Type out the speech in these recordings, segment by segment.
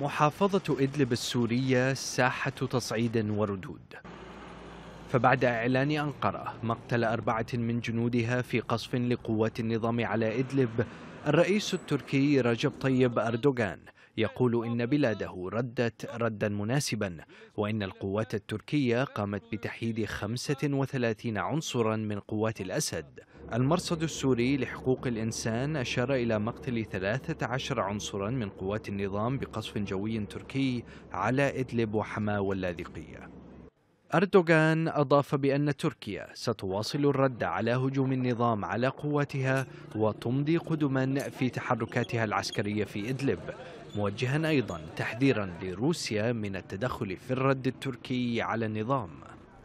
محافظة إدلب السورية ساحة تصعيد وردود فبعد إعلان أنقرة مقتل أربعة من جنودها في قصف لقوات النظام على إدلب الرئيس التركي رجب طيب أردوغان يقول إن بلاده ردت ردا مناسبا وإن القوات التركية قامت بتحييد 35 عنصرا من قوات الأسد المرصد السوري لحقوق الإنسان أشار إلى مقتل 13 عنصرا من قوات النظام بقصف جوي تركي على إدلب وحماة واللاذقية أردوغان أضاف بأن تركيا ستواصل الرد على هجوم النظام على قواتها وتمضي قدما في تحركاتها العسكرية في إدلب موجها أيضا تحذيرا لروسيا من التدخل في الرد التركي على النظام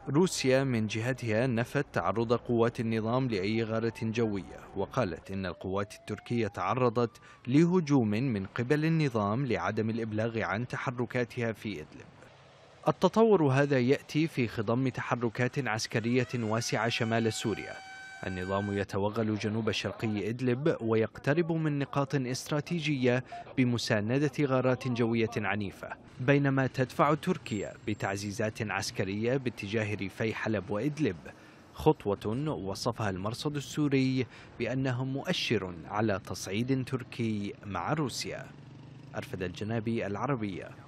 روسيا من جهتها نفت تعرض قوات النظام لأي غارة جوية وقالت إن القوات التركية تعرضت لهجوم من قبل النظام لعدم الإبلاغ عن تحركاتها في إدلب التطور هذا يأتي في خضم تحركات عسكرية واسعة شمال سوريا النظام يتوغل جنوب شرقي إدلب ويقترب من نقاط استراتيجية بمساندة غارات جوية عنيفة بينما تدفع تركيا بتعزيزات عسكرية باتجاه ريفي حلب وإدلب خطوة وصفها المرصد السوري بأنها مؤشر على تصعيد تركي مع روسيا أرفد الجنابي العربية